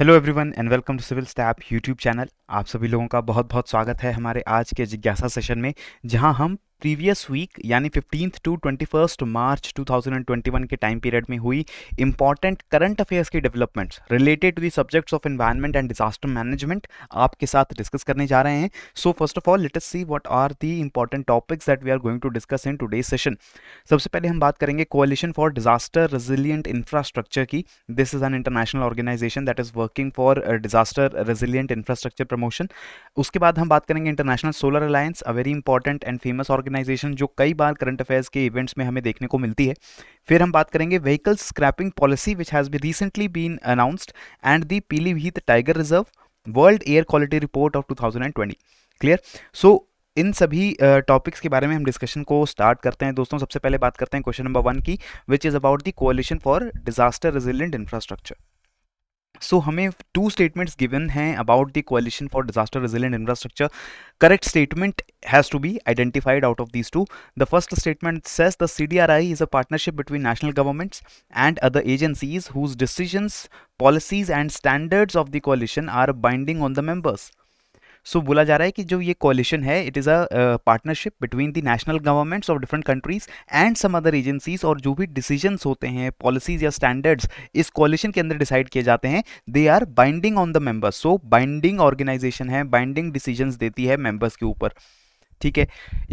Hello everyone and welcome to civil stap YouTube channel आप सभी लोगों का बहुत बहुत स्वागत है हमारे आज के जिज्ञासा सेशन में जहां हम प्रीवियस वीक यानी fifteenth to twenty first March two thousand twenty one के टाइम पीरियड में हुई इंपॉर्टेंट करंट अफेयर्स की developments related to the subjects of environment and disaster management आपके साथ डिस्कस करने जा रहे हैं so first of all let see what are the important topics that we are going to discuss in today session सबसे पहले हम बात करेंगे coalition for disaster resilient infrastructure की this is an international organization that is working for disaster resilient infrastructure promotion उसके बाद हम बात करेंगे international solar alliance a very important and famous organization organization जो कई बार करंट अफेयर्स के इवेंट्स में हमें देखने को मिलती है फिर हम बात करेंगे vehicle scrapping policy which has be recently been announced and the Pilibhit tiger reserve world air quality report of 2020 clear so इन सभी टॉपिक्स uh, के बारे में हम डिस्कशन को स्टार्ट करते हैं दोस्तों सबसे पहले बात करते हैं क्वेश्चन नंबर वन की which is about the coalition for disaster resilient infrastructure so so, हमें टू स्टेटमेंट्स गिवन हैं about the coalition for disaster resilient infrastructure correct statement has to be identified out of these two the first statement says the C D R I is a partnership between national governments and other agencies whose decisions policies and standards of the coalition are binding on the members so बोला जा रहा है कि जो ये coalition है it is a partnership between the national governments of different countries and some other agencies और जो भी डिसीजंस होते हैं पॉलिसीज या स्टैंडर्ड्स इस कॉलिशन के अंदर डिसाइड किए जाते हैं they are binding on the members so binding organization है बाइंडिंग डिसीजंस देती है मेंबर्स के ऊपर ठीक है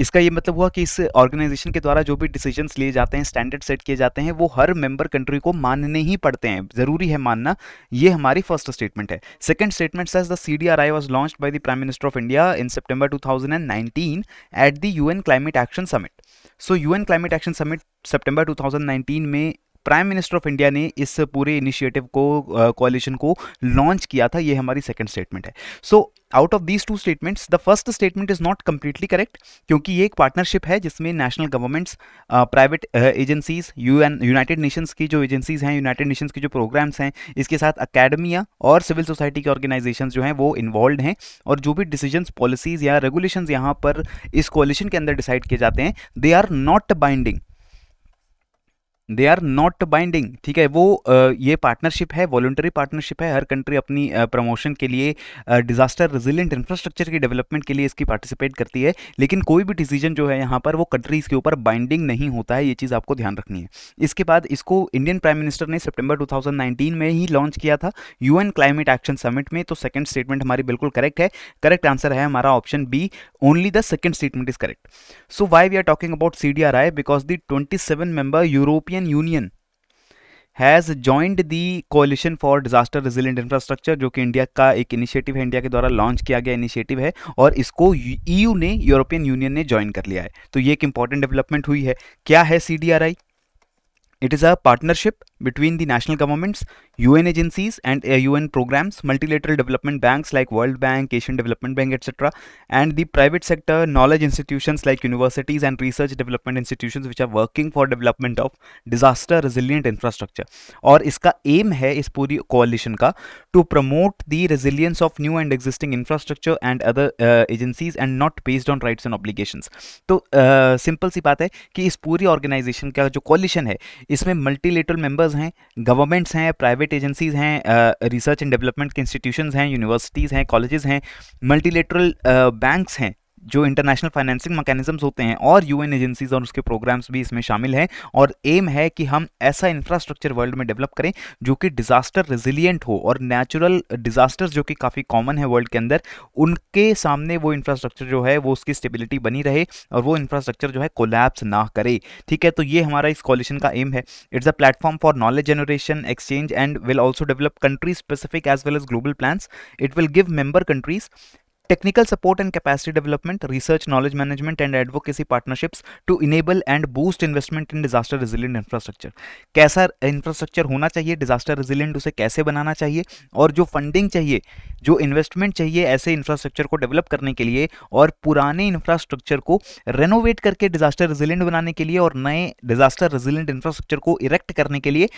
इसका ये मतलब हुआ कि इस ऑर्गेनाइजेशन के द्वारा जो भी डिसीजंस लिए जाते हैं स्टैंडर्ड सेट किए जाते हैं वो हर मेंबर कंट्री को मानने ही पड़ते हैं ज़रूरी है मानना ये हमारी फर्स्ट स्टेटमेंट है second statement says the C D R I was launch by the prime minister of India in September two thousand and nineteen at the U N climate action summit so U N climate action summit September two nineteen में prime minister of India ने इस पूरे initiative को coalition को launch किया था ये हमारी सेकेंड स्टेटमेंट है so out of these two statements the first statement is not completely correct क्योंकि ये एक पार्टनरशिप है जिसमें national governments private agencies an United Nations की जो एजेंसीज हैं यूनाइटेड नेशंस की जो प्रोग्राम्स हैं इसके साथ अकेडमिया और सिविल सोसाइटी के ऑर्गेनाइजेशन जो हैं वो इन्वॉल्व हैं और जो भी डिसीजन पॉलिसीज या रेगुलेशन यहाँ पर इस कॉलिशन के अंदर डिसाइड किए जाते हैं they are not binding they are not binding ठीक है वो ये पार्टनरशिप है वॉलंटरी पार्टनरशिप है हर कंट्री अपनी प्रमोशन के लिए डिजास्टर रेजिलेंट इंफ्रास्ट्रक्चर की डेवलपमेंट के लिए इसकी पार्टिसिपेट करती है लेकिन कोई भी डिसीजन जो है यहाँ पर वो कंट्रीज़ के ऊपर बाइंडिंग नहीं होता है ये चीज़ आपको ध्यान रखनी है इसके बाद इसको इंडियन प्राइम मिनिस्टर ने थाउजेंड नाइनटीन में ही लॉन्च किया था यूएन क्लाइमेट एक्शन समिट में तो सेकेंड स्टेटमेंट हमारी बिल्कुल करेक्ट है करेक्ट आंसर है हमारा option B only the second statement is correct so why we are talking about C D R I because the twenty seven member European European Union has joint the coalition for disaster resilient infrastructure जो कि India का एक initiative है India के द्वारा launch किया गया initiative है और इसको ईयू e ने यूरोपियन यूनियन ने ज्वाइन कर लिया है तो ये एक इंपॉर्टेंट डेवलपमेंट हुई है क्या है C D R I it is a partnership between the national governments, UN agencies and uh, UN programs, multilateral development banks like World Bank, Asian Development Bank, etc. and the private sector knowledge institutions like universities and research development institutions which are working for development of disaster resilient infrastructure. And its aim है this coalition to promote the resilience of new and existing infrastructure and other uh, agencies and not based on rights and obligations. So, uh, simple uh, सी बात है कि इस पूरी organisation का जो coalition है इसमें मल्टीलेटरल सेक्टर्स हैं गवर्नमेंट्स हैं प्राइवेट एजेंसीज़ हैं रिसर्च एंड डेवलपमेंट के इंस्टीट्यूशंस हैं यूनिवर्सिटीज़ हैं कॉलेजेस हैं मल्टीलेटरल बैंक्स uh, हैं जो इंटरनेशनल फाइनेंसिंग मैकेनिज्म होते हैं और यूएन एजेंसीज और उसके प्रोग्राम्स भी इसमें शामिल हैं और एम है कि हम ऐसा इंफ्रास्ट्रक्चर वर्ल्ड में डेवलप करें जो कि डिजास्टर रेजिलियंट हो और नेचुरल डिजास्टर्स जो कि काफ़ी कॉमन है वर्ल्ड के अंदर उनके सामने वो इंफ्रास्ट्रक्चर जो है वो उसकी स्टेबिलिटी बनी रहे और वो इंफ्रास्ट्रक्चर जो है कोलैप्स ना करे ठीक है तो ये हमारा इस कॉलिशन का एम है it's a platform for knowledge generation exchange and will also develop country specific as well as global plans it will give member countries technical support and capacity development, research, knowledge management, and advocacy partnerships to enable and boost investment in disaster resilient infrastructure. कैसा infrastructure होना चाहिए disaster resilient उसे कैसे बनाना चाहिए और जो funding चाहिए जो investment चाहिए ऐसे infrastructure को develop करने के लिए और पुराने infrastructure को renovate करके disaster resilient बनाने के लिए और नए disaster resilient infrastructure को erect करने के लिए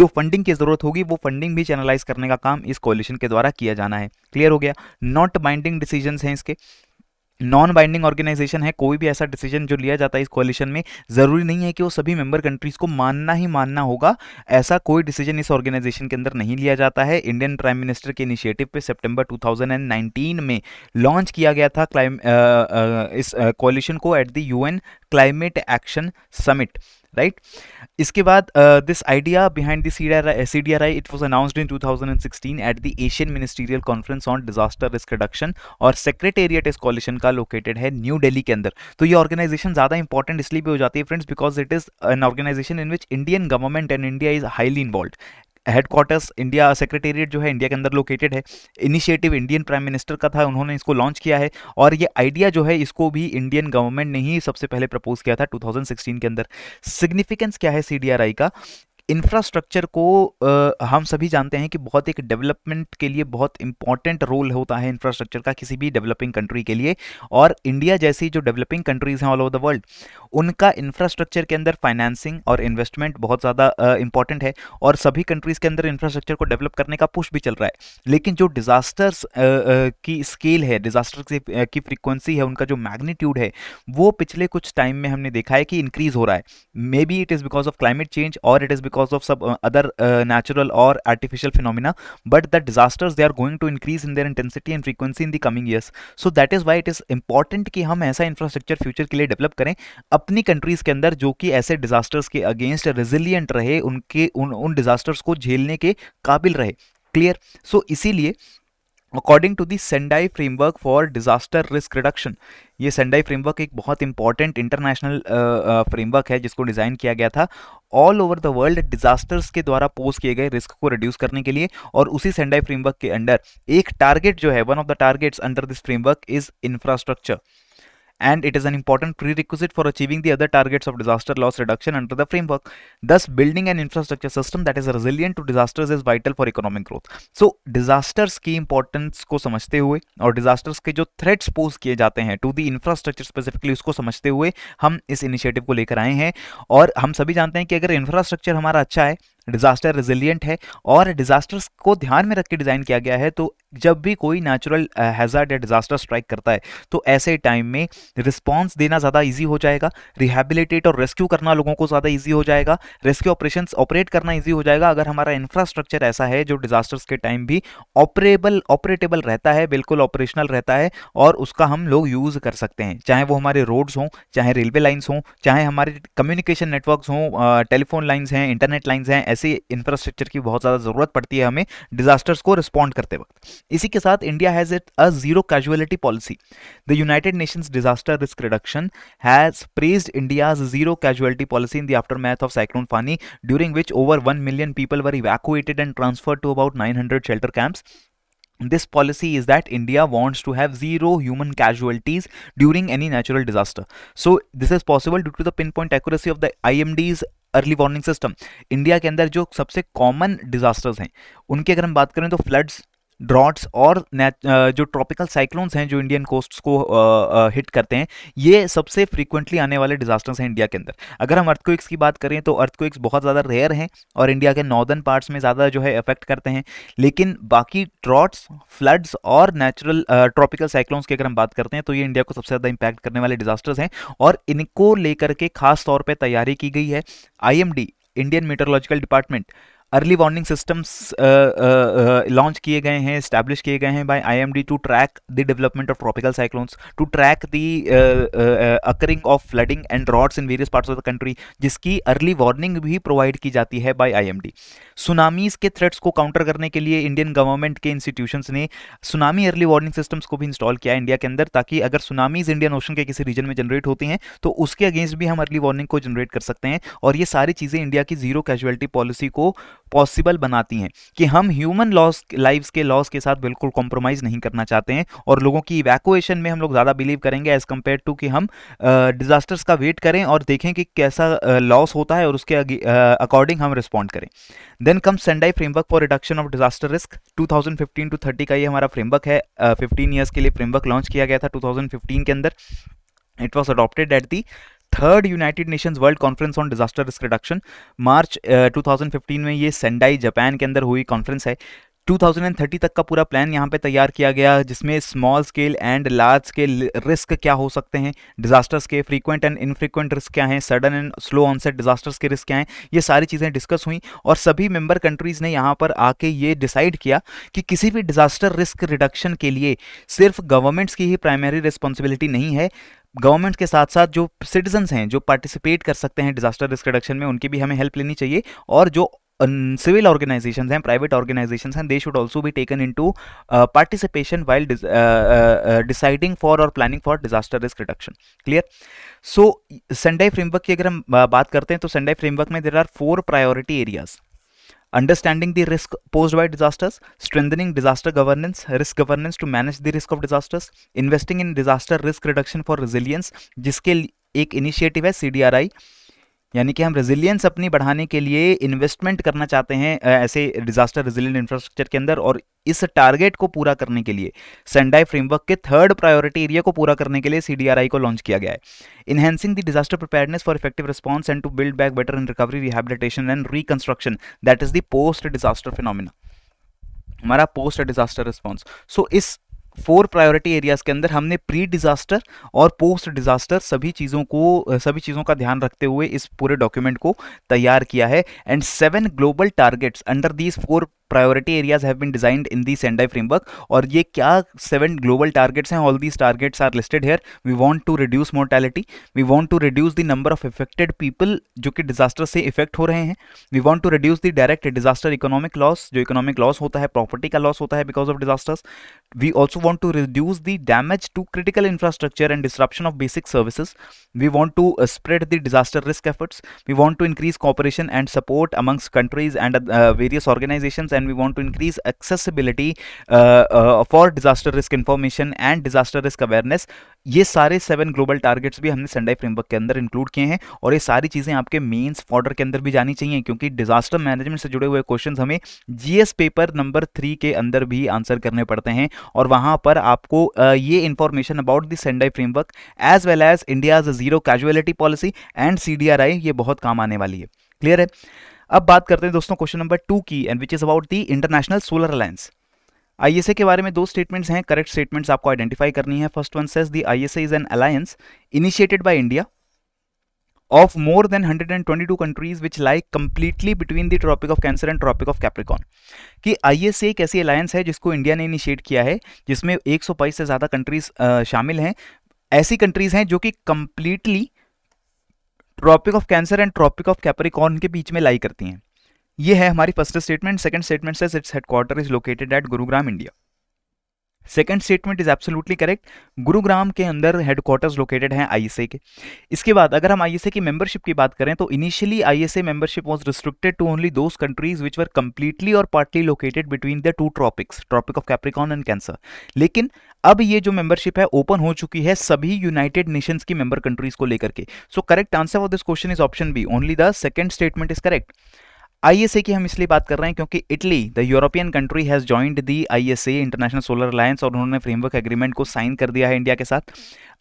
जो funding की ज़रूरत होगी वो funding भी चैनलाइज करने का काम इस कोलिशन के द्वारा किया जाना है क्लियर हो गया नॉट बाइंडिंग डिसीजन डिसीजन हैं इसके नॉन बाइंडिंग ऑर्गेनाइजेशन है कोई भी ऐसा डिसीजन जो लिया जाता है इस कोलिशन में ज़रूरी नहीं है कि वो सभी मेंबर कंट्रीज़ को मानना ही मानना होगा ऐसा कोई डिसीजन इस ऑर्गेनाइजेशन के अंदर नहीं लिया जाता है इंडियन प्राइम मिनिस्टर के इनिशिएटिव पे सितंबर 2019 में लॉन्च किया गया था क्लाइम इस कोलिशन को at the U climate action summit right इसके बाद this idea behind the C D R I it was announced in two thousand sixteen at the Asian ministerial conference on disaster risk reduction और secretariat इस coalition का located है न्यू डेली के अंदर तो ये ऑर्गेनाइजेशन ज़्यादा इंपॉर्टेंट इसलिए भी हो जाती है friends because it is an organization in which Indian government and India is highly involve headquarters India secretariat जो है इंडिया के अंदर लोकेटेड है इनिशिएटिव इंडियन प्राइम मिनिस्टर का था उन्होंने इसको लॉन्च किया है और ये आइडिया जो है इसको भी इंडियन गवर्नमेंट ने ही सबसे पहले प्रपोज किया था 2016 के अंदर सिग्निफिकेंस क्या है सी का इंफ्रास्ट्रक्चर को हम सभी जानते हैं कि बहुत एक डेवलपमेंट के लिए बहुत इंपॉर्टेंट रोल होता है इंफ्रास्ट्रक्चर का किसी भी डेवलपिंग कंट्री के लिए और इंडिया जैसी जो डेवलपिंग कंट्रीज़ हैं ऑल ओवर द वर्ल्ड उनका इंफ्रास्ट्रक्चर के अंदर फाइनेंसिंग और इन्वेस्टमेंट बहुत ज़्यादा इंपॉर्टेंट है और सभी कंट्रीज़ के अंदर इंफ्रास्ट्रक्चर को डेवलप करने का पुश भी चल रहा है लेकिन जो डिज़ास्टर्स की स्केल है डिज़ास्टर की फ्रीक्वेंसी है उनका जो मैग्नीट्यूड है वो पिछले कुछ टाइम में हमने देखा है कि इंक्रीज़ हो रहा है maybe it is because of climate change और इट इज़ बिकॉज ऑफ सब अदर नेचुरल और artificial phenomena but the disasters they are going to increase in their intensity and frequency in the coming years so that is why it is important कि हम ऐसा infrastructure future के लिए develop करें अपनी countries के अंदर जो कि ऐसे डिजास्टर्स के अगेंस्ट रेजिलियंट रहे उनके उन डिजास्टर्स को झेलने के काबिल रहे क्लियर सो so, इसीलिए according to the Sendai framework for disaster risk reduction ये सेंडाई फ्रेमवर्क एक बहुत इंपॉर्टेंट इंटरनेशनल फ्रेमवर्क है जिसको डिज़ाइन किया गया था all over the world disasters के द्वारा पोस्ट किए गए रिस्क को रिड्यूस करने के लिए और उसी सेंडाई फ्रेमवर्क के अंडर एक टारगेट जो है one of the targets under this framework is infrastructure and it is an important prerequisite for achieving the other targets of disaster loss reduction under the framework. Thus, building an infrastructure system that is resilient to disasters is vital for economic growth. So, disasters की importance को समझते हुए और disasters के जो threats pose किए जाते हैं to the infrastructure specifically उसको समझते हुए हम इस initiative को लेकर आए हैं और हम सभी जानते हैं कि अगर infrastructure हमारा अच्छा है डिज़ास्टर रिजिलियंट है और डिज़ास्टर्स को ध्यान में रख के डिज़ाइन किया गया है तो जब भी कोई नेचुरल हैज़ार्ड या डिज़ास्टर स्ट्राइक करता है तो ऐसे टाइम में रिस्पॉन्स देना ज़्यादा ईजी हो जाएगा रिहेबिलिटेट और रेस्क्यू करना लोगों को ज़्यादा ईजी हो जाएगा रेस्क्यू ऑपरेशन ऑपरेट करना ईजी हो जाएगा अगर हमारा इंफ्रास्ट्रक्चर ऐसा है जो डिज़ास्टर्स के टाइम भी ऑपरेबल ऑपरेटेबल रहता है बिल्कुल ऑपरेशनल रहता है और उसका हम लोग यूज़ कर सकते हैं चाहे वो हमारे रोड्स हों चाहे रेलवे लाइन्स हों चाहे हमारे कम्युनिकेशन नेटवर्क हों टेलीफोन लाइन्स हैं इंटरनेट लाइन्स हैं ऐसे इंफ्रास्ट्रक्चर की बहुत ज़्यादा ज़रूरत पड़ती है हमें डिजास्टर्स को रिस्पॉन्ड करते वक्त इसी के साथ India has it a zero casualty policy the United Nations disaster risk reduction has praised India zero casualty policy in the aftermath of cyclone Fani during which over one million people were evacuated and transfer to about nine hundred shelter camps this policy is that india wants to have zero human casualties during any natural disaster so this is possible due to the pinpoint accuracy of the imds early warning system India के अंदर जो सबसे common disasters हैं उनकी अगर हम बात करें तो फ्लड्स ड्रॉट्स और जो ट्रॉपिकल साइक्लोन्स हैं जो इंडियन कोस्ट को हिट करते हैं ये सबसे फ्रीक्वेंटली आने वाले डिजास्टर्स हैं इंडिया के अंदर अगर हम अर्थक्विक्स की बात करें तो अर्थक्विक्स बहुत ज़्यादा रेयर हैं और इंडिया के नॉर्दर्न पार्ट्स में ज़्यादा जो है अफेक्ट करते हैं लेकिन बाकी ड्रॉट्स फ्लड्स और नेचुरल ट्रॉपिकल साइक्लोन्स की अगर हम बात करते हैं तो ये इंडिया को सबसे ज़्यादा इंपैक्ट करने वाले डिजास्टर्स हैं और इनको लेकर के खास तौर पर तैयारी की गई है आई Indian meteorological department early warning systems launch किए गए हैं इस्टेब्लिश किए गए हैं by IMD to track the development of tropical cyclones to track the occurring of flooding and droughts in various parts of the country जिसकी early warning भी provide की जाती है बाय आईएमडी सुनामीज के थ्रेट्स को काउंटर करने के लिए इंडियन गवर्नमेंट के इंस्टीट्यूशन ने सुनामी अर्ली वार्निंग सिस्टम्स को भी इंस्टॉल किया है इंडिया के अंदर ताकि अगर सुनामीज इंडियन ओशन के किसी रीजन में जनरेट होती हैं तो उसके अगेंस्ट भी हम अर्ली वार्निंग को जनरेट कर सकते हैं और ये सारी चीज़ें इंडिया की जीरो कैजुअलिटी पॉलिसी को पॉसिबल बनाती हैं कि हम ह्यूमन लॉस लाइव्स के लॉस के साथ बिल्कुल कॉम्प्रोमाइज़ नहीं करना चाहते हैं और लोगों की इवैकुएशन में हम लोग ज़्यादा बिलीव करेंगे एज़ कम्पेयर टू कि हम डिज़ास्टर्स का वेट करें और देखें कि कैसा लॉस होता है और उसके अकॉर्डिंग हम रिस्पॉन्ड करें then come Sendai framework for reduction of disaster risk 2015 to 30 का ये हमारा फ्रेमवर्क है फिफ्टीन uh, ईयर्स के लिए फ्रेमवर्क लॉन्च किया गया था 2015 के अंदर it was adopted at the third United Nations world conference on disaster risk reduction March 2015 में ये सेंडाई जापान के अंदर हुई कॉन्फ्रेंस है 2030 तक का पूरा प्लान यहाँ पे तैयार किया गया जिसमें small scale and large scale risk क्या हो सकते हैं डिजास्टर्स के फ्रीक्वेंट एंड इनफ्रीक्वेंट रिस्क क्या हैं sudden and slow onset disasters के रिस्क क्या हैं ये सारी चीज़ें डिस्कस हुई और सभी मेंबर कंट्रीज़ ने यहाँ पर आके ये डिसाइड किया कि किसी भी डिजास्टर रिस्क रिडक्शन के लिए सिर्फ गवर्नमेंट्स की ही प्राइमरी रिस्पॉन्सिबिलिटी नहीं है गवर्नमेंट के साथ साथ जो सिटीजन्स हैं जो पार्टिसिपेट कर सकते हैं डिजास्टर रिस्क रिडक्शन में उनकी भी हमें हेल्प लेनी चाहिए और जो सिविल ऑर्गेनाइजेशंस हैं प्राइवेट ऑर्गेनाइजेशंस हैं they should also be taken into participation while deciding for और planning for disaster risk reduction clear so Sendai framework की अगर हम uh, बात करते हैं तो संडे फ्रेमवर्क में there are four priority areas understanding the risk posed by disasters, strengthening disaster governance, risk governance to manage the risk of disasters, investing in disaster risk reduction for resilience, जिसके एक initiative है C D यानी कि हम resilience अपनी बढ़ाने के लिए इन्वेस्टमेंट करना चाहते हैं ऐसे डिजास्टर रेजिलियंट इंफ्रास्ट्रक्चर के अंदर और इस टारगेट को पूरा करने के लिए सेंडाई फ्रेमवर्क के थर्ड प्रायोरिटी एरिया को पूरा करने के लिए सीडीआरआई को लॉन्च किया गया है enhancing the disaster preparedness for effective response and to build back better in recovery rehabilitation and reconstruction that is the post disaster phenomena हमारा पोस्ट डिजास्टर रिस्पॉन्स सो इस फोर प्रायोरिटी एरियाज़ के अंदर हमने pre disaster और post disaster सभी चीज़ों को सभी चीज़ों का ध्यान रखते हुए इस पूरे डॉक्यूमेंट को तैयार किया है and seven global targets under these four priority areas have been designed in the Sendai framework और ये क्या सेवन ग्लोबल टारगेट्स हैं all these targets are listed here we want to reduce mortality we want to reduce the number of affected people जो कि disaster से effect हो रहे हैं we want to reduce the direct disaster economic loss जो economic loss होता है property का लॉस होता है because of disasters we also want to reduce the damage to critical infrastructure and disruption of basic services we want to spread the disaster risk efforts we want to increase cooperation and support amongst countries and various organisation and we want to increase accessibility uh, uh, for disaster risk information and disaster risk awareness ये सारे seven global targets भी हमने संडाई framework के अंदर include किए हैं और ये सारी चीज़ें आपके मेंस फॉर्डर के अंदर भी जानी चाहिए क्योंकि डिजास्टर मैनेजमेंट से जुड़े हुए क्वेश्चन हमें जीएस पेपर नंबर थ्री के अंदर भी आंसर करने पड़ते हैं और वहाँ पर आपको uh, ये information about the Sendai framework as well as India's zero casualty policy and see ये बहुत काम आने वाली है क्लियर है अब बात करते हैं दोस्तों क्वेश्चन नंबर टू की and which is about the International solar Alliance ISA के बारे में दो स्टेटमेंट्स हैं करेक्ट स्टेटमेंट्स आपको आइडेंटिफाई करनी है first one says the ISA is an alliance initiated by India of more than 122 countries which like completely between the Tropic of Cancer and Tropic of Capricorn कि ISA एक ऐसी alliance है जिसको India ने initiate किया है जिसमें एक से ज़्यादा कंट्रीज शामिल हैं ऐसी कंट्रीज हैं जो कि completely Tropic of Cancer and Tropic of Capricorn के बीच में लाई करती हैं ये है हमारी first statement second statement says its headquarter is located at Gurugram India second statement is absolutely correct Gurugram के अंदर हेडक्वार्टर्स लोकेटेड हैं ए के इसके बाद अगर हम आईएसए की मेंबरशिप की बात करें तो initially ISA membership was restricted to only those countries which were completely और partly located between the two tropics Tropic of Capricorn and Cancer लेकिन अब ये जो मेंबरशिप है ओपन हो चुकी है सभी यूनाइटेड नेशंस की मेंबर कंट्रीज को लेकर के so correct answer of this question is option B only the second statement is correct ISA की हम इसलिए बात कर रहे हैं क्योंकि Italy the European country has joint the ISA International solar Alliance और उन्होंने फ्रेमवर्क एग्रीमेंट को साइन कर दिया है इंडिया के साथ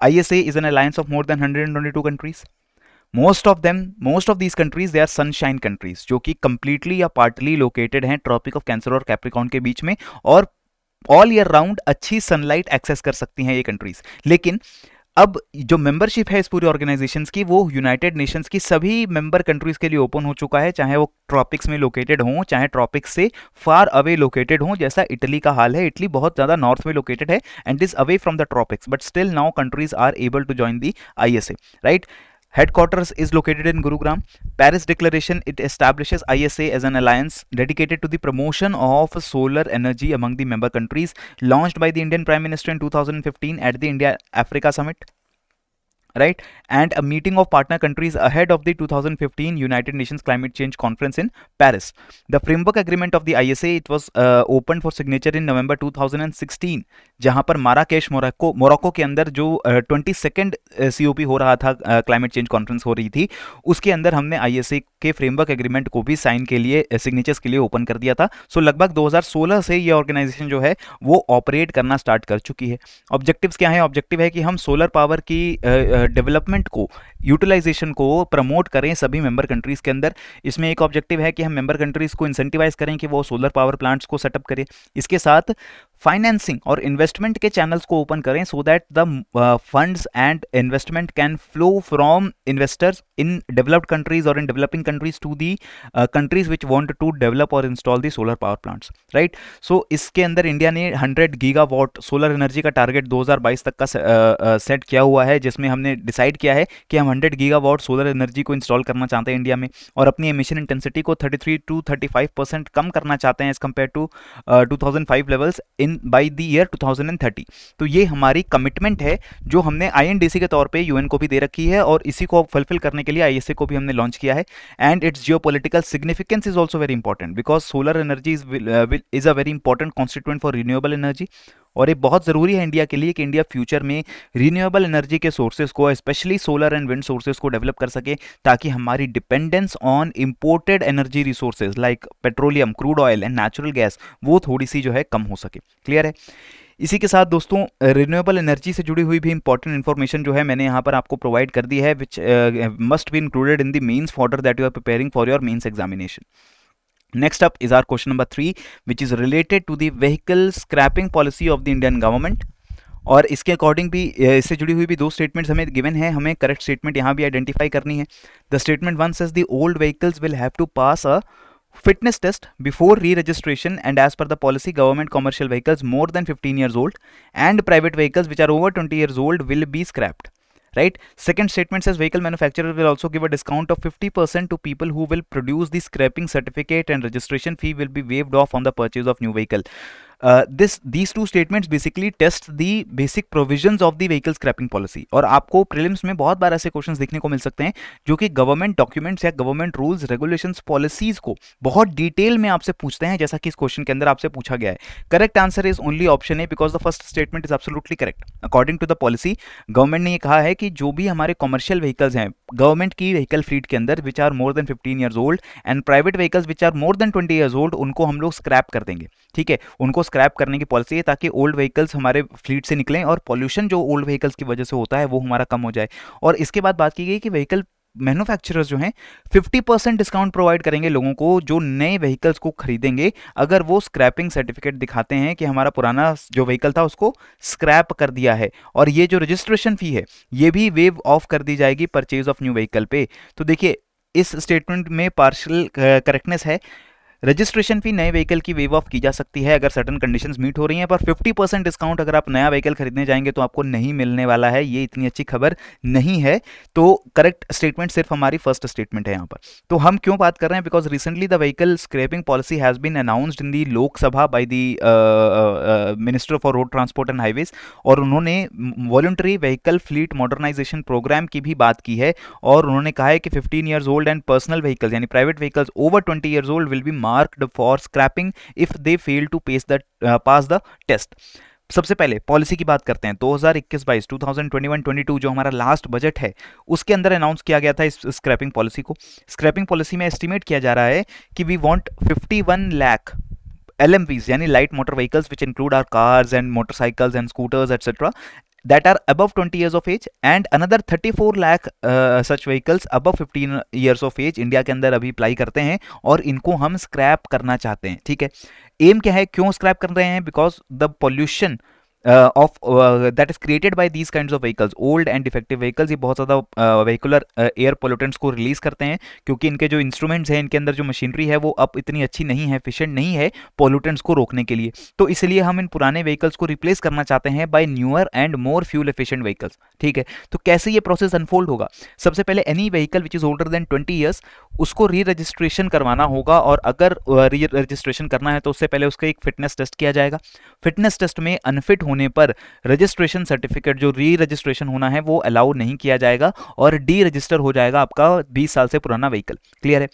ISA is an alliance of more than hundred and two countries most of them most of these countries they are sunshine countries जो कि कंप्लीटली या पार्टली लोकेटेड हैं ट्रॉपिक ऑफ कैंसर और कैप्रिकॉन के बीच में और ऑल ईयर राउंड अच्छी सनलाइट एक्सेस कर सकती हैं ये कंट्रीज लेकिन अब जो मेंबरशिप है इस पूरी ऑर्गेनाइजेशन की वो यूनाइटेड नेशंस की सभी मेंबर कंट्रीज के लिए ओपन हो चुका है चाहे वो ट्रॉपिक्स में लोकेटेड हों चाहे ट्रॉपिक्स से फार अवे लोकेटेड हों जैसा इटली का हाल है इटली बहुत ज़्यादा नॉर्थ में लोकेटेड है and is away from the tropics but still now countries are able to join the I right Headquarters is located in Gurugram. Paris Declaration it establishes ISA as an alliance dedicated to the promotion of solar energy among the member countries launched by the Indian Prime Minister in 2015 at the India Africa Summit. right and a meeting of partner countries ahead of the 2015 united nations climate change conference in paris the framework agreement of the isa it was uh, opened for signature in november 2016 जहां पर Marrakesh Morocco Morocco के अंदर जो twenty uh, second uh, हो रहा था climate change conference हो रही थी उसके अंदर हमने आई के फ्रेमवर्क एग्रीमेंट को भी साइन के लिए सिग्नेचर्स uh, के लिए ओपन कर दिया था सो so, लगभग 2016 से ये ऑर्गेनाइजेशन जो है वो ऑपरेट करना स्टार्ट कर चुकी है ऑब्जेक्टिव्स क्या है ऑब्जेक्टिव है कि हम सोलर पावर की uh, डेवलपमेंट को यूटिलाइजेशन को प्रमोट करें सभी मेंबर कंट्रीज़ के अंदर इसमें एक ऑब्जेक्टिव है कि हम मेंबर कंट्रीज़ को इंसेंटिवाइज करें कि वो सोलर पावर प्लांट्स को सेटअप करें इसके साथ फाइनेंसिंग और इन्वेस्टमेंट के चैनल्स को ओपन करें so that the funds and investment can flow from investors in developed countries और in developing countries to the countries which want to develop और install the solar power plants right so इसके अंदर India ने gigawatt solar energy का target 2022 तक का set uh, uh, किया हुआ है जिसमें हमने डिसाइड किया है कि हम गीगा वॉट सोलर एनर्जी को इंस्टॉल करना चाहते हैं इंडिया में और अपनी एमिशन इंटेंसिटी को थ्री टू फाइव परसेंट कम करना चाहते हैं as compared to five levels in by the year thirty तो ये हमारी कमिटमेंट है जो हमने आईएनडीसी के तौर पर यूएन को भी दे रखी है और इसी को फुलफिल करने के लिए आई को भी हमने लॉन्च किया है and its geopolitical significance is also very important because solar energy is a very important constituent for renewable energy और ये बहुत ज़रूरी है इंडिया के लिए कि इंडिया फ्यूचर में रीन्यूएबल एनर्जी के सोर्सेज को specially solar and wind sources को डेवलप कर सके ताकि हमारी dependence on imported energy resources like petroleum crude oil and natural gas वो थोड़ी सी जो है कम हो सके क्लियर है इसी के साथ दोस्तों रिन्यूएबल एनर्जी से जुड़ी हुई भी इंपॉर्टेंट इन्फॉर्मेशन जो है मैंने यहाँ पर आपको प्रोवाइड कर दी है which must be included in the mains folder that you are preparing for your mains examination next up is our question number 3 which is related to the vehicle scrapping policy of the indian government और इसके according भी इससे जुड़ी हुई भी दो statements हमें given है हमें करेक्ट स्टेटमेंट यहाँ भी आइडेंटिफाई करनी है the statement one says the old vehicles will have to pass a fitness test before re registration and as per the policy government commercial vehicles more than fifteen years old and private vehicles which are over twenty years old will be scrapped right second statement says vehicle manufacturer will also give a discount of 50% to people who will produce the scrapping certificate and registration fee will be waived off on the purchase of new vehicle this these two statements basically test the basic basic of the vehicle scrapping policy और आपको prelims में बहुत बार ऐसे questions देखने को मिल सकते हैं जो कि गवर्नमेंट डॉक्यूमेंट्स या गवर्नमेंट रूल्स रेगुलेशन पॉलिसीज को बहुत डिटेल में आपसे पूछते हैं जैसा कि इस क्वेश्चन के अंदर आपसे पूछा गया है correct answer is only option है because the first statement is absolutely correct according to the policy government ने यह कहा है कि जो भी हमारे कॉमर्शियल व्हीकल्स हैं गवर्नमेंट की व्हीकल फ्लीट के अंदर which are more than fifteen years old and private vehicles which are more than twenty years old उनको हम लोग स्क्रैप कर देंगे ठीक है उनको स्क्रैप करने की पॉलिसी है ताकि ओल्ड व्हीकल्स हमारे फ्लीट से निकलें और पॉल्यूशन जो ओल्ड व्हीकल्स की वजह से होता है वो हमारा कम हो जाए और इसके बाद बात की गई कि व्हीकल मैन्युफैक्चरर्स जो हैं 50 परसेंट डिस्काउंट प्रोवाइड करेंगे लोगों को जो नए व्हीकल्स को खरीदेंगे अगर वो स्क्रैपिंग सर्टिफिकेट दिखाते हैं कि हमारा पुराना जो व्हीकल था उसको स्क्रैप कर दिया है और ये जो रजिस्ट्रेशन फ़ी है ये भी वेव ऑफ कर दी जाएगी परचेज ऑफ न्यू व्हीकल पे तो देखिए इस स्टेटमेंट में पार्शल करेक्टनेस है रजिस्ट्रेशन फी नए व्हीकल की वेव ऑफ की जा सकती है अगर सर्टन कंडीशन मीट हो रही हैं पर 50 परसेंट डिस्काउंट अगर आप नया व्हीकल खरीदने जाएंगे तो आपको नहीं मिलने वाला है ये इतनी अच्छी खबर नहीं है तो करेक्ट स्टेटमेंट सिर्फ हमारी फर्स्ट स्टेटमेंट है यहाँ पर तो हम क्यों बात कर रहे हैं because recently the vehicle scrapping policy has been announced in the Lok Sabha by the minister for road transport and highways और उन्होंने voluntary vehicle fleet modernisation programme की भी बात की है और उन्होंने कहा है कि fifteen years old and personal vehicles यानी private vehicles over twenty years old will be marked for scrapping if they fail to pass the uh, pass the test सबसे पहले पॉलिसी की बात करते हैं 2021-22 2021-22 जो हमारा लास्ट बजट है उसके अंदर अनाउंस किया गया था इस स्क्रैपिंग पॉलिसी को स्क्रैपिंग पॉलिसी में एस्टिमेट किया जा रहा है कि वी वांट 51 लाख एलएमवीज़ यानी light motor vehicles which include are cars and motorcycles and scooters etcetera that are above 20 years of age and another 34 lakh such vehicles अब 15 years of age इंडिया के अंदर अभी अप्लाई करते हैं और इनको हम स्क्रैप करना चाहते हैं ठीक है एम क्या है क्यों स्क्रैप कर रहे हैं because the pollution of uh, of is uh, created is these by of vehicles old and old and ये बहुत ज़्यादा वहीकुलर एयर पोल्यूटेंट्स को रिलीज़ करते हैं क्योंकि इनके जो इंस्ट्रूमेंट्स हैं इनके अंदर जो मशीनरी है वो अब इतनी अच्छी नहीं है एफिशिएंट नहीं है पोल्यूटेंट्स को रोकने के लिए तो इसलिए हम इन पुराने व्हीकल्स को रिप्लेस करना चाहते हैं by newer and more fuel efficient vehicles ठीक है तो कैसे ये प्रोसेस अनफोल्ड होगा सबसे पहले any vehicle which is older than twenty years उसको री रजिस्ट्रेशन करवाना होगा और अगर री uh, रजिस्ट्रेशन करना है तो उससे पहले उसका एक फिटनेस टेस्ट किया जाएगा फिटनेस टेस्ट में अनफिट होने होने पर रजिस्ट्रेशन सर्टिफिकेट जो री रजिस्ट्रेशन होना है वो अलाउ नहीं किया जाएगा और डी रजिस्टर हो जाएगा आपका बीस साल से पुराना व्हीकल क्लियर है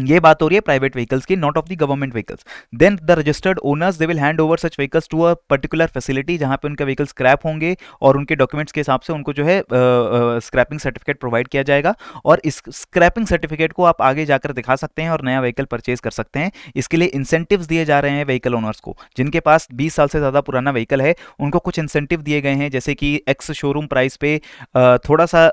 ये बात हो रही है प्राइवेट व्हीकल्स की not of the government vehicles then the registered owners they will hand over such vehicles to a particular facility जहां पे उनके व्हीकल्स स्क्रैप होंगे और उनके डॉक्यूमेंट्स के हिसाब से उनको जो है स्क्रैपिंग सर्टिफिकेट प्रोवाइड किया जाएगा और इस स्क्रैपिंग सर्टिफिकेट को आप आगे जाकर दिखा सकते हैं और नया व्हीकल परचेज कर सकते हैं इसके लिए इंसेंटिव दिए जा रहे हैं व्हीकल ओनर्स को जिनके पास बीस साल से ज़्यादा पुराना व्हीकल है उनको कुछ इंसेंटिव दिए गए हैं जैसे कि एक्स शोरूम प्राइस पे थोड़ा सा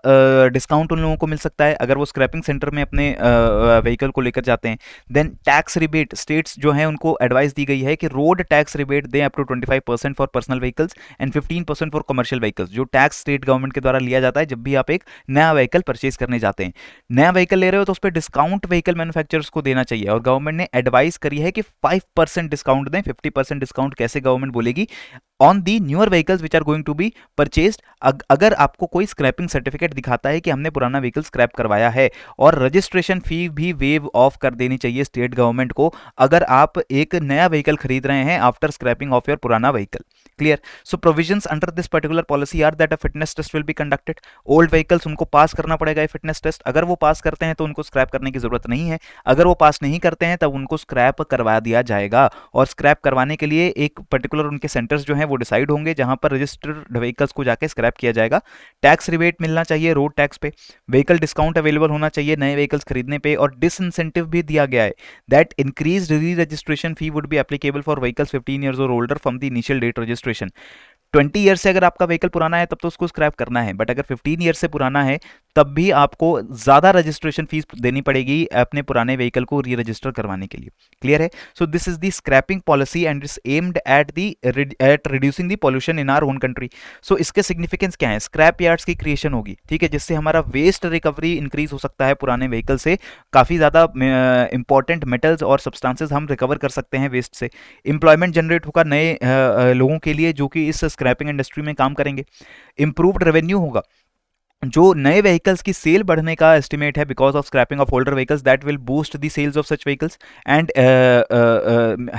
डिस्काउंट उन लोगों को मिल सकता है अगर वो स्क्रैपिंग सेंटर में अपने व्हीकल को लेकर जाते हैं देन टैक्स रिबेट स्टेट्स जो हैं उनको एडवाइस दी गई है कि रोड टैक्स रिबेट दें up to twenty five percent for personal vehicles and fifteen percent for commercial vehicles जो टैक्स स्टेट गवर्नमेंट के द्वारा लिया जाता है जब भी आप एक नया व्हीकल परचेज करने जाते हैं नया व्हीकल ले रहे हो तो उस पर डिस्काउंट व्हीकल मैनुफैक्चरर्स को देना चाहिए और गवर्नमेंट ने एडवाइस करी है कि फाइव डिस्काउंट दें फिफ्टी डिस्काउंट कैसे गवर्नमेंट बोलेगी on the newer vehicles which are going to be purchased अगर आपको कोई स्क्रैपिंग सर्टिफिकेट दिखाता है कि हमने पुराना व्हीकल स्क्रैप करवाया है और रजिस्ट्रेशन फी भी वेव ऑफ कर देनी चाहिए स्टेट गवर्नमेंट को अगर आप एक नया व्हीकल खरीद रहे हैं आफ्टर स्क्रैपिंग ऑफ योर पुराना vehicle clear so provisions under this particular policy are that a fitness test will be conducted old vehicles उनको पास करना पड़ेगा फिटनेस टेस्ट अगर वो पास करते हैं तो उनको स्क्रैप करने की जरूरत नहीं है अगर वो पास नहीं करते हैं तब उनको स्क्रैप करवा दिया जाएगा और स्क्रैप करवाने के लिए एक पर्टिकुलर उनके सेंटर्स जो हैं वो डिसाइड होंगे जहां पर रजिस्टर्ड व्हीकल्स को जाकर स्क्रैप किया जाएगा टैक्स रिबेट मिलना चाहिए रोड टैक्स पे व्हीकल डिस्काउंट अवेलेबल होना चाहिए नए व्हीकल्स खरीदने पर और डिसइंसेंटिव भी दिया गया है that increase reregistration fee would भी applicable for vehicles fifteen year older from the initial date registration equation twenty year से अगर आपका व्हीकल पुराना है तब तो उसको स्क्रैप करना है बट अगर फिफ्टीन ईयर से पुराना है तब भी आपको ज़्यादा रजिस्ट्रेशन फीस देनी पड़ेगी अपने पुराने व्हीकल को री रजिस्टर करवाने के लिए क्लियर है so this is the scrapping policy and it's aimed at the at reducing the pollution in our own country so इसके सिग्निफिकेंस क्या है स्क्रैप यार्ड्स की क्रिएशन होगी ठीक है जिससे हमारा वेस्ट रिकवरी इंक्रीज हो सकता है पुराने व्हीकल से काफ़ी ज़्यादा इंपॉर्टेंट मेटल्स और सब्सटांसेज हम रिकवर कर सकते हैं वेस्ट से इंप्लॉयमेंट जनरेट होगा नए लोगों के लिए जो कि इस स्क्रैपिंग इंडस्ट्री में काम करेंगे इम्प्रूव्ड रेवेन्यू होगा जो नए व्हीकल्स की सेल बढ़ने का एस्टिमेट है because of scrapping of older vehicles that will boost the sales of such vehicles and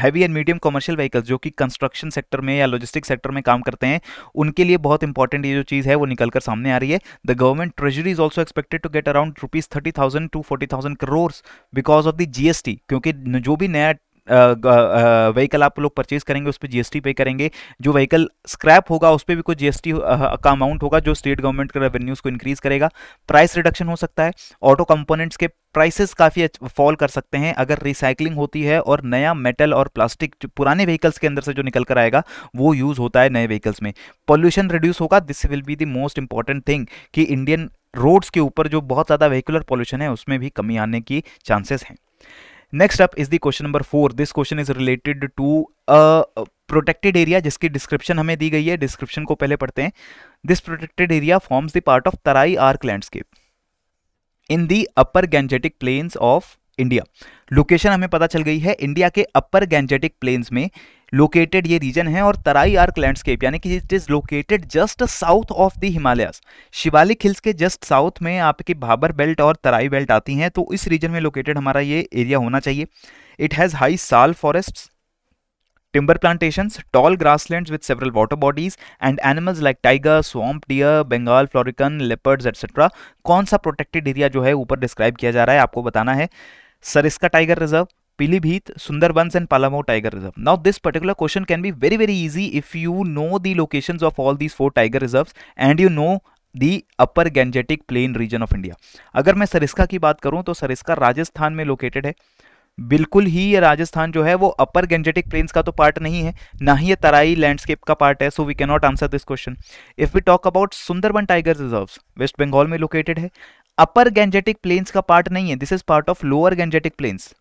heavy and medium commercial vehicles जो कि कंस्ट्रक्शन सेक्टर में या लॉजिस्टिक सेक्टर में काम करते हैं उनके लिए बहुत इंपॉर्टेंट ये जो चीज़ है वो निकल कर सामने आ रही है the government treasury is also expected to get around rupees thirty thousand to forty thousand crores because of the G क्योंकि जो भी नया व्हीकल आप लोग परचेज करेंगे उस पर जीएसटी पे करेंगे जो व्हीकल स्क्रैप होगा उस पर भी कुछ जीएसटी का अमाउंट होगा जो स्टेट गवर्नमेंट के रेवेन्यूज़ को इंक्रीज़ करेगा प्राइस रिडक्शन हो सकता है ऑटो कंपोनेंट्स के प्राइसेस काफ़ी फॉल कर सकते हैं अगर रिसाइकलिंग होती है और नया मेटल और प्लास्टिक जो पुराने व्हीकल्स के अंदर से जो निकल कर आएगा वो यूज़ होता है नए व्हीकल्स में पॉल्यूशन रिड्यूस होगा this will be the most important thing कि इंडियन रोड्स के ऊपर जो बहुत ज़्यादा व्हीकुलर पॉल्यूशन है उसमें भी कमी आने की चांसेस हैं next up is the question number four this question is related to a protected area जिसकी डिस्क्रिप्शन हमें दी गई है डिस्क्रिप्शन को पहले पढ़ते हैं this protected area forms the part of Terai arc landscape in the upper Gangetic plains of India location हमें पता चल गई है इंडिया के अपर गैंजेटिक प्लेन्स में लोकेटेड ये रीजन है और तराई आर्क लैंडस्केप यानी कि it is located just south of the Himalayas Shivalik hills के जस्ट साउथ में आपके भाबर बेल्ट और तराई बेल्ट आती हैं तो इस रीजन में लोकेटेड हमारा ये एरिया होना चाहिए it has high sal forest timber plantation tall grassland with several water bodies and animals like tiger swamp deer Bengal florican leopards etcetera कौन सा प्रोटेक्टेड एरिया जो है ऊपर डिस्क्राइब किया जा रहा है आपको बताना है Sariska tiger reserve Pilibhit Sundarbans and Palamau tiger reserve now this particular question can be very very easy if you know the location of all these four tiger reserve and you know the upper Gangetic plain region of India अगर मैं सरिस्का की बात करूं तो सरिस्का राजस्थान में located है बिल्कुल ही ये राजस्थान जो है वो अपर गेंजेटिक प्लेन्स का तो पार्ट नहीं है ना ही ये तराई लैंडस्केप का पार्ट है so we can not answer this question if we talk about Sundarban tiger reserve West Bengal में लोकेटेड है अपर गेंजेटिक प्लेन्स का पार्ट नहीं है this is part of lower Gangetic plains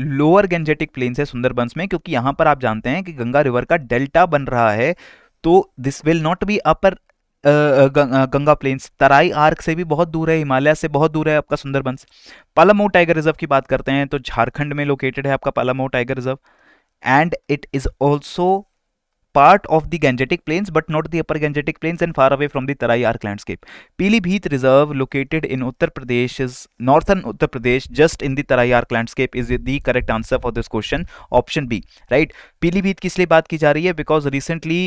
lower Gangetic plains है सुंदरबंस में क्योंकि यहां पर आप जानते हैं कि गंगा रिवर का डेल्टा बन रहा है तो this will not be upper Ganga plains Terai arc से भी बहुत दूर है हिमालय से बहुत दूर है आपका सुंदरबंस पालामो टाइगर रिजर्व की बात करते हैं तो झारखंड में लोकेटेड है आपका Palamau tiger reserve and it is also part of the Gangetic plains but not the upper Gangetic plains and far away from the Terai arc landscape Pilibhit reserve located in Uttar Pradesh northern Uttar Pradesh just in the Terai arc landscape is the correct answer for this question option B right Pilibhit की लिए बात की जा रही है because recently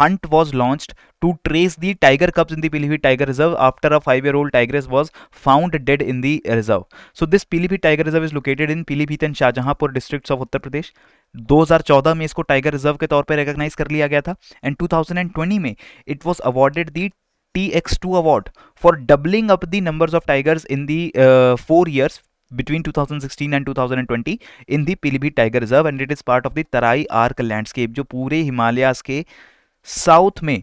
hunt was launched to trace the tiger cubs in the Pilibhit tiger reserve after a five year old tigress was found dead in the reserve so this Pilibhit tiger reserve is located in Pilibhit and Shahjahanpur district of Uttar Pradesh 2014 में इसको tiger reserve के तौर पर recognise कर लिया गया था and 2020 में it was awarded the T X two award for doubling up the numbers of tigers in the four years between 2016 and 2020 in the Pilibhit tiger reserve and it is part of the Terai arc landscape जो पूरे हिमालयास के south में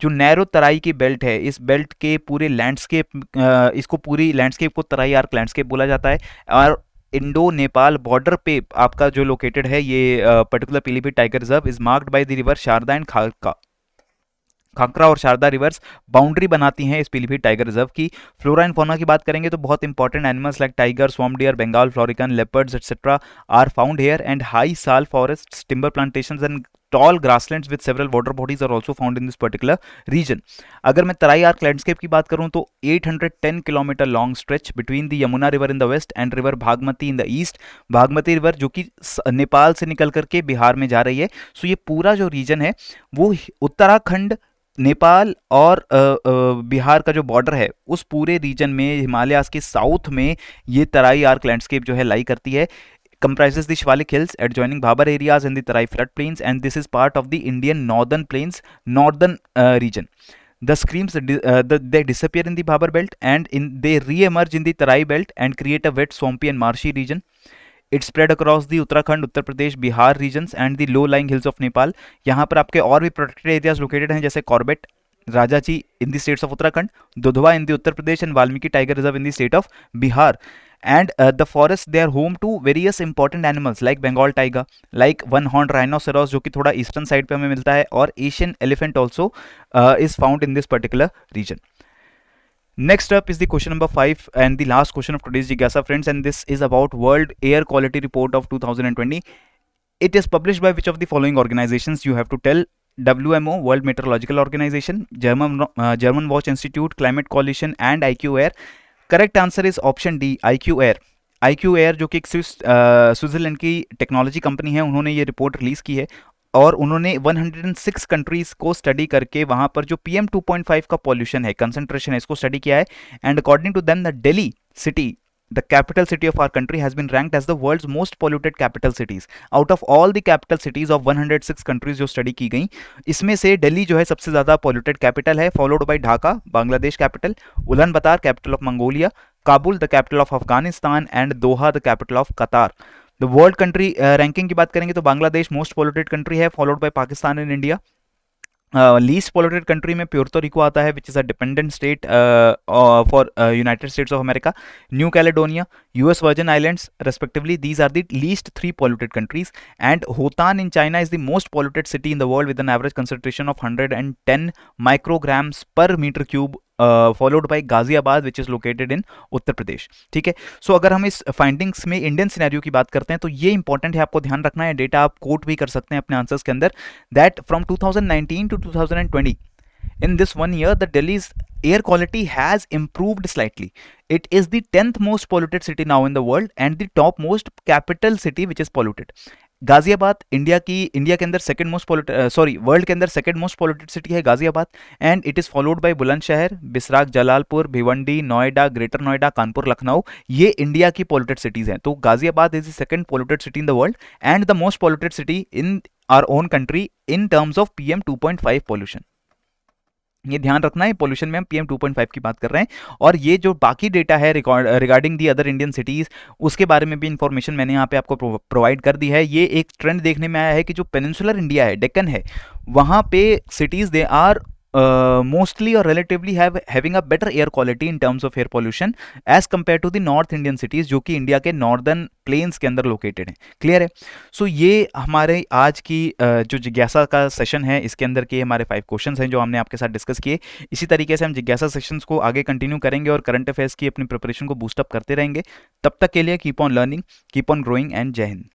जो narrow तराई की belt है इस belt के पूरे लैंडस्केप uh, इसको पूरी लैंडस्केप को तराई आर्क लैंडस्केप बोला जाता है और इंडो नेपाल बॉर्डर पे आपका जो लोकेटेड है ये particular Pilibhit tiger reserve is marked by the river Sharda and खाका खाकरा और शारदा रिवर्स बाउंड्री बनाती हैं इस पीलीभीत टाइगर रिजर्व की फ्लोरा एंड फोना की बात करेंगे तो बहुत important animals like tiger swamp deer Bengal florican leopards etcetera are found here and high sal forest timber plantation and tall grasslands with several water bodies are also found in this particular region अगर मैं Terai arc landscape की बात करूँ तो eight hundred ten kilometre long stretch between the Yamuna river in the west and river Bhagmati in the east Bhagmati river जो कि नेपाल से निकल करके बिहार में जा रही है सो ये पूरा जो रीजन है वो उत्तराखंड नेपाल और बिहार का जो बॉर्डर है उस पूरे रीजन में हिमालयास के साउथ में ये तराई आर्क लैंडस्केप जो है लाई करती है comprises the Shivalik Hills adjoining Babar areas and the Tarai plains and this is part of the Indian northern plains northern uh, region. The screams uh, the, they disappear in the Babar belt and in, they re-emerge in the Tarai belt and create a wet swampy and marshy region. It spread across the Uttarakhand Uttar Pradesh Bihar regions and the low lying hills of Nepal यहाँ पर आपके और भी protected areas located हैं जैसे Corbett Rajaji in the states of Uttarakhand Dudhwa in the Uttar Pradesh and Valmiki tiger reserve in the state of Bihar and uh, the forests they are home to various important animals like bengal tiger like one horned rhinoceros जो कि थोड़ा eastern side पे हमें मिलता है और Asian elephant also is found in this particular region. Next up is the question number 5 and the last question of today's Jigasa friends and this is about World Air Quality Report of 2020. It is published by which of the following organizations you have to tell WMO World Meteorological Organization, German uh, German Watch Institute, Climate Coalition and IQ Air correct answer is option D I Q Air I Q Air जो कि एक Swiss Switzerland की technology company है उन्होंने ये report release की है और उन्होंने 106 कंट्रीज़ को स्टडी करके वहां पर जो P M two point five का पॉल्यूशन है कंसेंट्रेशन है इसको स्टडी किया है and according to them the Delhi city the capital city of our country has been ranked as the world's most polluted capital cities out of all the capital cities of 106 countries जो study की गई इसमें से दिल्ली जो है सबसे ज़्यादा polluted capital है followed by Dhaka Bangladesh capital Ulan Bator capital of Mongolia Kabul the capital of Afghanistan and Doha the capital of Qatar the world country ranking की बात करेंगे तो बांग्लादेश मोस्ट पॉल्यूटेड कंट्री है followed by Pakistan and India least polluted country में Puerto Rico आता है which is a dependent state for United States of America New Caledonia US Virgin Islands respectively these are the least three polluted countries and Hotan in China is the most polluted city in the world with an average concentration of hundred and ten micrograms per metre cube followed by Ghaziabad which is located in Uttar Pradesh ठीक है सो अगर हम इस findings में Indian scenario की बात करते हैं तो ये इंपॉर्टेंट है आपको ध्यान रखना है डेटा आप कोट भी कर सकते हैं अपने आंसर्स के अंदर that from two thousand nineteen to two thousand and twenty in this one year the Delhi's air quality has improved slightly it is the tenth most polluted city now in the world and the top most capital city which is polluted Ghaziabad India की India के अंदर second most sorry world के अंदर second most polluted city है Ghaziabad and it is followed by Bulandshahr Bisrakh Jalalpur Bhiwandi Noida Greater Noida Kanpur Lucknow ये India की polluted cities हैं तो Ghaziabad is the second polluted city in the world and the most polluted city in our own country in terms of P M two point five pollution ये ध्यान रखना है pollution में हम पीएम 2.5 की बात कर रहे हैं और ये जो बाकी डेटा है regarding the other Indian cities उसके बारे में भी इंफॉर्मेशन मैंने यहाँ पे आपको प्रोवाइड कर दी है ये एक ट्रेंड देखने में आया है कि जो पेनिनसुलर इंडिया है डेक्कन है वहाँ पे सिटीज़ दे आर मोस्टली और relatively have having having air quality in terms of air pollution as compared to compared north Indian cities जो कि इंडिया के नॉर्दर्न प्लेन्स के अंदर लोकेटेड हैं क्लियर है सो so, ये हमारे आज की uh, जो जिज्ञासा का सेशन है इसके अंदर के हमारे फाइव क्वेश्चन हैं जो हमने आपके साथ डिस्कस किए इसी तरीके से हम जिज्ञासा सेशन को आगे कंटिन्यू करेंगे और करंट अफेयर्स की अपनी प्रिपरेशन को बूस्टअप करते रहेंगे तब तक के लिए keep on learning keep on growing and जय हिंद